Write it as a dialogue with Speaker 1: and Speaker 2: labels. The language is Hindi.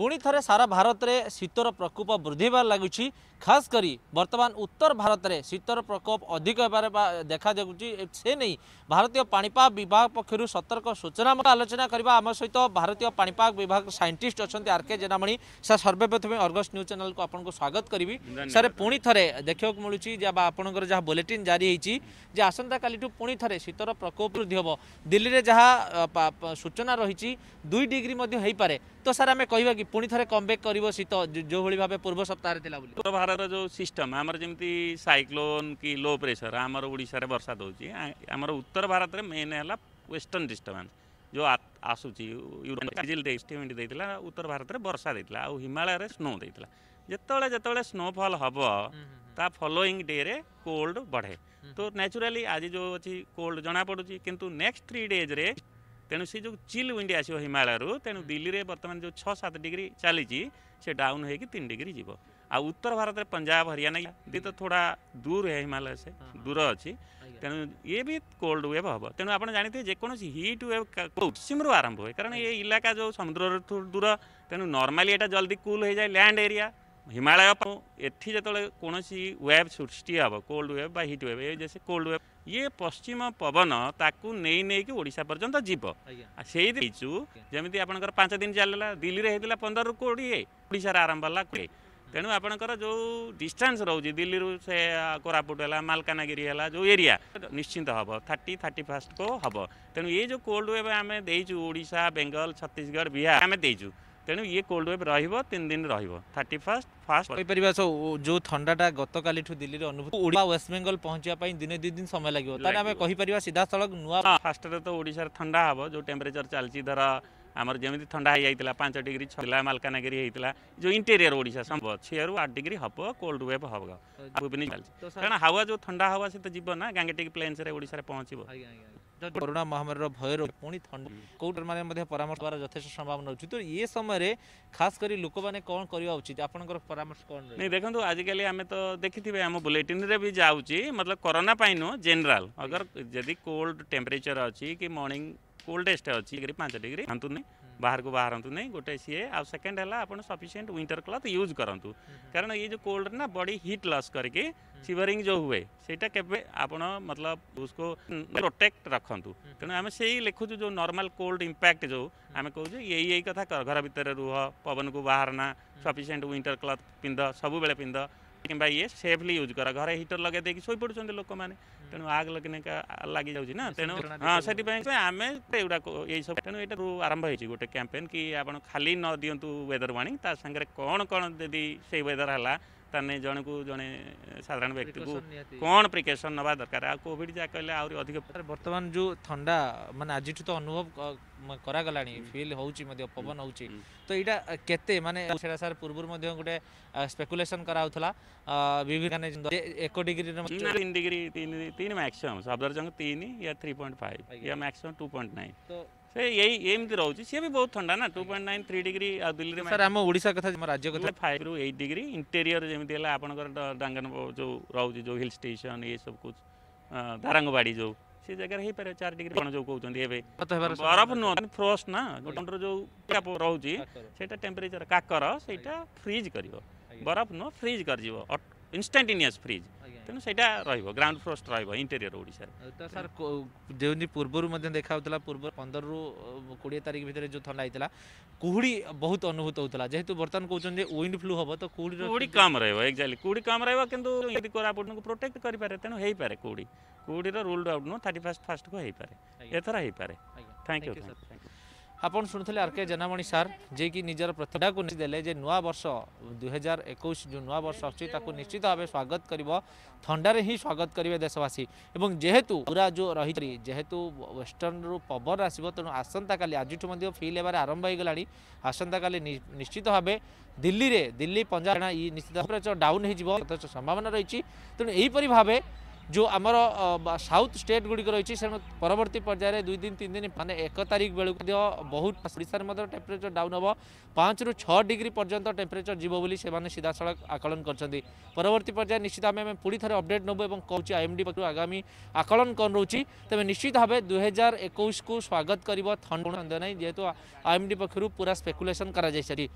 Speaker 1: ପୁଣି ଥରେ ସାରା ଭାରତରେ ଶୀତର ପ୍ରକୋପ ବୃଦ୍ଧି ହେବାରେ ଲାଗୁଛି ଖାସ୍ କରି ବର୍ତ୍ତମାନ ଉତ୍ତର ଭାରତରେ ଶୀତର ପ୍ରକୋପ ଅଧିକ ହେବାରେ ଦେଖାଯାଉଛି ସେ ନେଇ ଭାରତୀୟ ପାଣିପାଗ ବିଭାଗ ପକ୍ଷରୁ ସତର୍କ ସୂଚନା ଆଲୋଚନା କରିବା ଆମ ସହିତ ଭାରତୀୟ ପାଣିପାଗ ବିଭାଗ ସାଇଣ୍ଟିଷ୍ଟ ଅଛନ୍ତି ଆର୍ କେ ଜେନାମଣି ସାର୍ ସର୍ବପ୍ରଥମେ ଅର୍ଗସ ନ୍ୟୁଜ୍ ଚ୍ୟାନେଲ୍କୁ ଆପଣଙ୍କୁ ସ୍ୱାଗତ କରିବି ସାର୍ ପୁଣି ଥରେ ଦେଖିବାକୁ ମିଳୁଛି ଯେ ବା ଆପଣଙ୍କର ଯାହା ବୁଲେଟିନ୍ ଜାରି ହେଇଛି ଯେ ଆସନ୍ତାକାଲିଠୁ ପୁଣି ଥରେ ଶୀତର ପ୍ରକୋପ ବୃଦ୍ଧି ହେବ ଦିଲ୍ଲୀରେ ଯାହା ସୂଚନା ରହିଛି ଦୁଇ ଡିଗ୍ରୀ ମଧ୍ୟ ହେଇପାରେ ତ ସାର୍ ଆମେ କହିବା କି ପୁଣି ଥରେ କମ୍ ବ୍ୟାକ୍ କରିବ ଶୀତ ଯେଉଁଭଳି ଭାବେ ପୂର୍ବ ସପ୍ତାହରେ ଥିଲା
Speaker 2: ବୋଲି सरकारर जो सिस्टम आमर जमी सैक्लोन कि लो प्रेसर आम ओडा बर्षा दौर आम उत्तर भारत में मेन है वेस्टर्ण डिस्टर्बेन्स जो आसूचमेंट दे उत्तर भारत में बर्षा दे हिमालय स्नो देता जिते जो स्नोफल हम ता फलोईंग डे कोल्ड बढ़े तो नेचुरली आज जो अच्छी कोल्ड जना पड़ी किंतु नेक्स्ट थ्री डेज रे तेणु से जो चिल विंड आसो हिमालय तेणु दिल्ली में बर्तमान जो छः सात डिग्री चली डाउन होन डिग्री जी आ उत्तर भारत पंजाब हरियाणा दी तो हम्म। थोड़ा दूर है हिमालय से हाँ, हाँ। दूर अच्छी तेणु ये भी कोल्ड वेव हम तेणु आप जानते हैं हिट वेव पश्चिम रू आरंभ हुए कारण ये इलाका जो समुद्र दूर तेणु नर्माली यहाँ जल्दी कुल हो जाए लैंड एरिया हिमालय एटी जो कौन वेव सृष्टि हे कोल्ड वेव बा हिट वेव ये जैसे कोल्ड वेव ये पश्चिम पवन ताकू नहीं कि ओडा पर्यटन जीव से जमी आप दिन चल रहा दिल्ली में होता पंद्रह कोड़े ओडार आरंभ है ତେଣୁ ଆପଣଙ୍କର ଯେଉଁ ଡିଷ୍ଟାନ୍ସ ରହୁଛି ଦିଲ୍ଲୀରୁ ସେ କୋରାପୁଟ ହେଲା ମାଲକାନଗିରି ହେଲା ଯେଉଁ ଏରିଆ ନିଶ୍ଚିନ୍ତ ହେବ ଥାର୍ଟି ଥାର୍ଟି ଫାଷ୍ଟକୁ ହେବ ତେଣୁ ଏ ଯେଉଁ କୋଲ୍ଡ ୱେଭ୍ ଆମେ ଦେଇଛୁ ଓଡ଼ିଶା ବେଙ୍ଗଲ ଛତିଶଗଡ଼ ବିହାର ଆମେ ଦେଇଛୁ ତେଣୁ ଇଏ କୋଲ୍ଡ ୱେଭ୍ ରହିବ ତିନି ଦିନ ରହିବ ଥାର୍ଟି ଫାଷ୍ଟ ଫାଷ୍ଟ କହିପାରିବା
Speaker 1: ସବୁ ଯେଉଁ ଥଣ୍ଡାଟା ଗତକାଲିଠୁ
Speaker 2: ଦିଲ୍ଲୀରେ ଅନୁଭୂତି ଓଡ଼ିଶା ୱେଷ୍ଟବେଙ୍ଗଲ ପହଞ୍ଚିବା ପାଇଁ ଦିନେ ଦୁଇ ଦିନ ସମୟ ଲାଗିବ ତାହେଲେ ଆମେ କହିପାରିବା ସିଧାସଳଖ ନୂଆ ଫାଷ୍ଟରେ ତ ଓଡ଼ିଶାରେ ଥଣ୍ଡା ହେବ ଯେଉଁ ଟେମ୍ପରେଚର ଚାଲିଛି ଧର आमर जमी थंडा होता पांच डिग्री छाला मलकानगिरी होता जो इंटेरियर ओडा सब छह रु आठ डिग्री हम कोल्ड वेव हम भुवनी चलती कारण हावा जो थंडा हवा से तो जीव ना गांगेटिक प्लेन्स ओडा पहुँचो कोरोना महामारी भयर पुणी थंडा कौटर मैंने परामर्श द्वारा जथेष संभावना रही तो ये समय
Speaker 1: खास कर लोक मैंने कौन करवा उचित आप परामर्श कौन नहीं
Speaker 2: देखो आजिकल आम तो देखी थे आम बुलेटिन रे भी जाऊँच मतलब कोरोना पर नुह जेनराल अगर जदि कोल्ड टेम्परेचर अच्छी कि मर्णिंग କୋଲ୍ଡେଷ୍ଟ ଅଛି ଡିଗ୍ରୀ ପାଞ୍ଚ ଡିଗ୍ରୀ ଆଣନ୍ତୁନି ବାହାରକୁ ବାହାରନ୍ତୁନି ଗୋଟେ ସିଏ ଆଉ ସେକେଣ୍ଡ ହେଲା ଆପଣ ସଫିସିଏଣ୍ଟ ୱିଣ୍ଟର କ୍ଲଥ୍ ୟୁଜ୍ କରନ୍ତୁ କାରଣ ଏଇ ଯେଉଁ କୋଲ୍ଡରେ ନା ବଡି ହିଟ୍ ଲସ୍ କରିକି ଶିଭରିଂ ଯେଉଁ ହୁଏ ସେଇଟା କେବେ ଆପଣ ମତଲବ उसको ପ୍ରୋଟେକ୍ଟ ରଖନ୍ତୁ ତେଣୁ ଆମେ ସେଇ ଲେଖୁଛୁ ଯେଉଁ ନର୍ମାଲ କୋଲ୍ଡ ଇମ୍ପାକ୍ଟ ଯେଉଁ ଆମେ କହୁଛୁ ଏଇ ଏଇ କଥା ଘର ଭିତରେ ରୁହ ପବନକୁ ବାହାରନା ସଫିସିଏଣ୍ଟ ୱିଣ୍ଟର କ୍ଲଥ୍ ପିନ୍ଧ ସବୁବେଳେ ପିନ୍ଧ କିମ୍ବା ଇଏ ସେଫ୍ଲି ୟୁଜ୍ କର ଘରେ ହିଟର୍ ଲଗାଇ ଦେଇକି ଶୋଇପଡ଼ୁଛନ୍ତି ଲୋକମାନେ ତେଣୁ ଆଗ ଲଗିନେକା ଲାଗିଯାଉଛି ନା ତେଣୁ ହଁ ସେଥିପାଇଁ ଆମେ ଏଗୁଡ଼ାକ ଏଇସବୁ ତେଣୁ ଏଇଟାରୁ ଆରମ୍ଭ ହେଇଛି ଗୋଟେ କ୍ୟାମ୍ପେନ୍ କି ଆପଣ ଖାଲି ନ ଦିଅନ୍ତୁ ୱେଦର୍ ୱାର୍ଣ୍ଣିଂ ତା ସାଙ୍ଗରେ କ'ଣ କ'ଣ ଯଦି ସେଇ ୱେଦର୍ ହେଲା ତାହେଲେ ଜଣକୁ ଜଣେ ସାଧାରଣ ବ୍ୟକ୍ତିକୁ କ'ଣ ପ୍ରିକେସନ୍ ନେବା ଦରକାର ଆଉ କୋଭିଡ଼ ଯାହା କହିଲେ ଆହୁରି ଅଧିକ ବର୍ତ୍ତମାନ ଯେଉଁ
Speaker 1: ଥଣ୍ଡା ମାନେ ଆଜିଠୁ ତ ଅନୁଭବ କରାଗଲାଣି ଫିଲ୍ ହେଉଛି ମଧ୍ୟ ପବନ ହେଉଛି ତ ଏଇଟା କେତେ ମାନେ ସେଇଟା ସାର୍ ପୂର୍ବରୁ ମଧ୍ୟ ଗୋଟେ ସ୍ପେକୁଲେସନ୍ କରାହେଉଥିଲା ବିଭିନ୍ନ
Speaker 2: ଏକ ଡିଗ୍ରୀର ତିନି ଡିଗ୍ରୀ ତିନି ତିନି ମ୍ୟାକ୍ସିମମ୍ ସବଦର୍ଜଙ୍କ ତିନି ୟା ଥ୍ରୀ ପଏଣ୍ଟ ଫାଇଭ୍ ୟା ମ୍ୟାକ୍ସିମମ୍ ଟୁ ପଏଣ୍ଟ ନାଇନ୍ ତ से यही एमती रोच भी बहुत थंडा ना two point nine three degree आ दिल्ली सर आम ओडा कथ राज्य क्या फाइव रू एट डिग्री इंटेरियर जमी आप डांगन जो रोज जो हिल स्टेसन ये सब कुछ धारंगवाड़ी जो सी जगह चार डिग्री जो कहते हैं बरफ नुह फ्रोस्ट ना गोटर जो रोचे से टेम्परेचर काकर फ्रिज कर बरफ नुह फ्रिज कर इनस्टाटेनिय फ्रिज ତେଣୁ ସେଇଟା ରହିବ ଗ୍ରାଉଣ୍ଡ ଫ୍ଲୋର୍ ରହିବ ଇଣ୍ଟେରିୟର ଓଡ଼ିଶାରେ ତ ସାର୍
Speaker 1: ଯେଉଁ ପୂର୍ବରୁ ମଧ୍ୟ ଦେଖାଯାଉଥିଲା ପୂର୍ବ ପନ୍ଦରରୁ କୋଡ଼ିଏ ତାରିଖ ଭିତରେ ଯେଉଁ ଥଣ୍ଡା ହେଇଥିଲା କୁହୁଡ଼ି ବହୁତ
Speaker 2: ଅନୁଭୂତ ହେଉଥିଲା ଯେହେତୁ ବର୍ତ୍ତମାନ କହୁଛନ୍ତି ଯେ ୱିଣ୍ଡ ଫ୍ଲୁ ହେବ ତ କୁହୁଡ଼ି କୁହୁଡ଼ି କମ୍ ରହିବ ଏକ୍ଜାକ୍ଟଲି କୁହୁଡ଼ି କମ୍ ରହିବ କିନ୍ତୁ ଯଦି କୋରାପୁଟଙ୍କୁ ପ୍ରୋଟେକ୍ଟ କରିପାରେ ତେଣୁ ହେଇପାରେ କୁହୁଡ଼ି କୁହୁଡ଼ିର ରୁଲ୍ଡ ଆଉଟ୍ ନୁହଁ ଥାର୍ଟି ଫାଷ୍ଟ ଫାଷ୍ଟକୁ ହେଇପାରେ ଏଥର ହେଇପାରେ thank you sir thank you ଆପଣ ଶୁଣୁଥିଲେ ଆର୍ କେ ଜେନାମଣି ସାର୍ ଯିଏକି ନିଜର
Speaker 1: ପ୍ରତିଭାକୁ ଦେଲେ ଯେ ନୂଆବର୍ଷ ଦୁଇହଜାର ଏକୋଇଶ ଯେଉଁ ନୂଆବର୍ଷ ଆସୁଛି ତାକୁ ନିଶ୍ଚିତ ଭାବେ ସ୍ୱାଗତ କରିବ ଥଣ୍ଡାରେ ହିଁ ସ୍ୱାଗତ କରିବେ ଦେଶବାସୀ ଏବଂ ଯେହେତୁ ପୁରା ଯେଉଁ ରହିଛି ଯେହେତୁ ୱେଷ୍ଟର୍ଣ୍ଣରୁ ପବନ ଆସିବ ତେଣୁ ଆସନ୍ତାକାଲି ଆଜିଠୁ ମଧ୍ୟ ଫିଲ୍ ହେବାରେ ଆରମ୍ଭ ହୋଇଗଲାଣି ଆସନ୍ତାକାଲି ନିଶ୍ଚିତ ଭାବେ ଦିଲ୍ଲୀରେ ଦିଲ୍ଲୀ ପଞ୍ଜାବ ନିଶ୍ଚିତ ଭାବରେ ଡାଉନ୍ ହୋଇଯିବ ଯଥେଷ୍ଟ ସମ୍ଭାବନା ରହିଛି ତେଣୁ ଏହିପରି ଭାବେ जो आमर साउथ स्टेट गुड़िक रही है परवर्त पर्यायर दुई दिन तीन दिन मैंने एक तारिख बेलू बहुत ओडार मध्य टेम्परेचर डाउन हम पाँच रु छ डिग्री पर्यंत टेम्परेचर जीव बोली से सीधा सड़क आकलन कर परवर्त पर्याय निश्चित आम आम पुणी थे अपडेट नबू और कौच आई एम डी पक्ष आगामी आकलन कौन रोचे तेज निश्चित भाव दुई हजार एकोश को स्वागत कर थंड सन्देह ना जेहेतु आई एम डी पक्ष पूरा स्पेकुलेसन कर